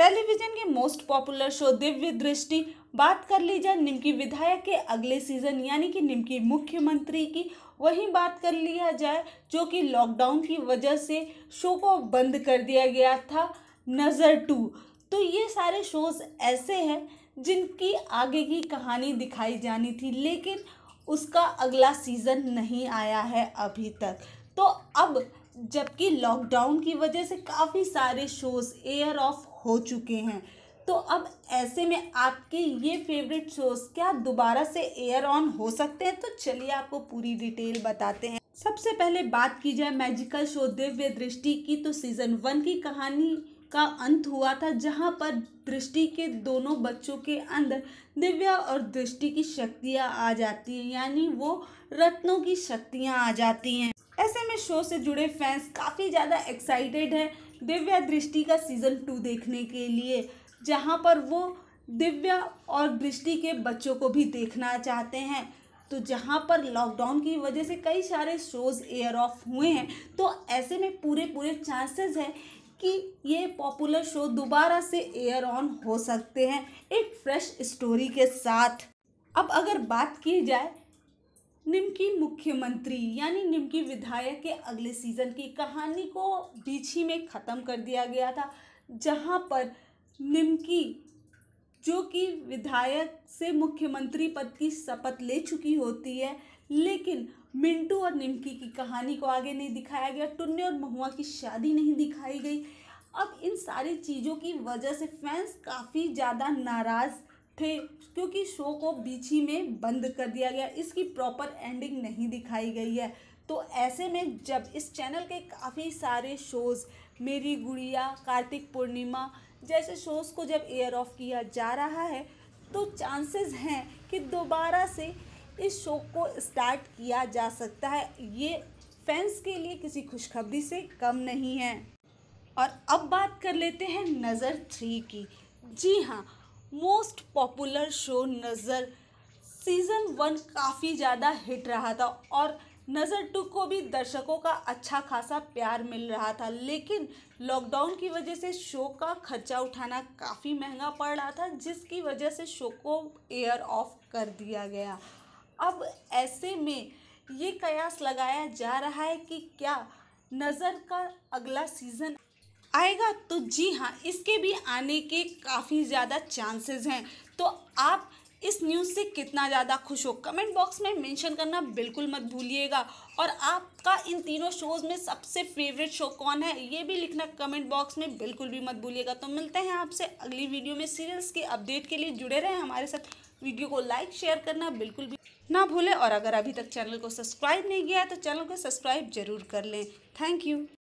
television के most popular show दिव्य दृष्टि बात कर ली जाए निम्की विधायक के अगले सीजन यानी कि निम्की मुख्यमंत्री की वहीं बात कर लिया जाए जो कि लॉकडाउन की वजह से शो को बंद कर दिया गया था नज़र टू तो ये सारे शोज़ ऐसे हैं जिनकी आगे की कहानी दिखाई जानी थी लेकिन उसका अगला सीज़न नहीं आया है अभी तक तो अब जबकि लॉकडाउन की वजह से काफ़ी सारे शोज़ एयर ऑफ हो चुके हैं तो अब ऐसे में आपके ये फेवरेट शोज़ क्या दोबारा से एयर ऑन हो सकते हैं तो चलिए आपको पूरी डिटेल बताते हैं सबसे पहले बात की जाए मैजिकल शो दिव्य दृष्टि की तो सीज़न वन की कहानी का अंत हुआ था जहाँ पर दृष्टि के दोनों बच्चों के अंदर दिव्या और दृष्टि की शक्तियाँ आ जाती हैं यानी वो रत्नों की शक्तियाँ आ जाती हैं ऐसे में शो से जुड़े फैंस काफ़ी ज़्यादा एक्साइटेड हैं दिव्या दृष्टि का सीज़न टू देखने के लिए जहाँ पर वो दिव्या और दृष्टि के बच्चों को भी देखना चाहते हैं तो जहाँ पर लॉकडाउन की वजह से कई सारे शोज़ एयर ऑफ हुए हैं तो ऐसे में पूरे पूरे चांसेस हैं कि ये पॉपुलर शो दोबारा से एयर ऑन हो सकते हैं एक फ्रेश स्टोरी के साथ अब अगर बात की जाए निमकी मुख्यमंत्री यानी निमकी विधायक के अगले सीज़न की कहानी को बीच ही में ख़त्म कर दिया गया था जहाँ पर निमकी जो कि विधायक से मुख्यमंत्री पद की शपथ ले चुकी होती है लेकिन मिंटू और निमकी की कहानी को आगे नहीं दिखाया गया टुन्ने और महुआ की शादी नहीं दिखाई गई अब इन सारी चीज़ों की वजह से फैंस काफ़ी ज़्यादा नाराज़ थे क्योंकि शो को बीच ही में बंद कर दिया गया इसकी प्रॉपर एंडिंग नहीं दिखाई गई है तो ऐसे में जब इस चैनल के काफ़ी सारे शोज़ मेरी गुड़िया कार्तिक पूर्णिमा जैसे शोज़ को जब एयर ऑफ किया जा रहा है तो चांसेस हैं कि दोबारा से इस शो को स्टार्ट किया जा सकता है ये फैंस के लिए किसी खुशखबरी से कम नहीं है और अब बात कर लेते हैं नज़र थ्री की जी हाँ most popular show Nazar season one काफ़ी ज़्यादा हिट रहा था और नज़र टू को भी दर्शकों का अच्छा खासा प्यार मिल रहा था लेकिन लॉकडाउन की वजह से शो का खर्चा उठाना काफ़ी महंगा पड़ रहा था जिसकी वजह से शो को एयर ऑफ कर दिया गया अब ऐसे में ये कयास लगाया जा रहा है कि क्या नज़र का अगला सीज़न आएगा तो जी हाँ इसके भी आने के काफ़ी ज़्यादा चांसेस हैं तो आप इस न्यूज़ से कितना ज़्यादा खुश हो कमेंट बॉक्स में मेंशन करना बिल्कुल मत भूलिएगा और आपका इन तीनों शोज़ में सबसे फेवरेट शो कौन है ये भी लिखना कमेंट बॉक्स में बिल्कुल भी मत भूलिएगा तो मिलते हैं आपसे अगली वीडियो में सीरियल्स के अपडेट के लिए जुड़े रहें हमारे साथ वीडियो को लाइक शेयर करना बिल्कुल भी ना भूलें और अगर अभी तक चैनल को सब्सक्राइब नहीं किया है तो चैनल को सब्सक्राइब जरूर कर लें थैंक यू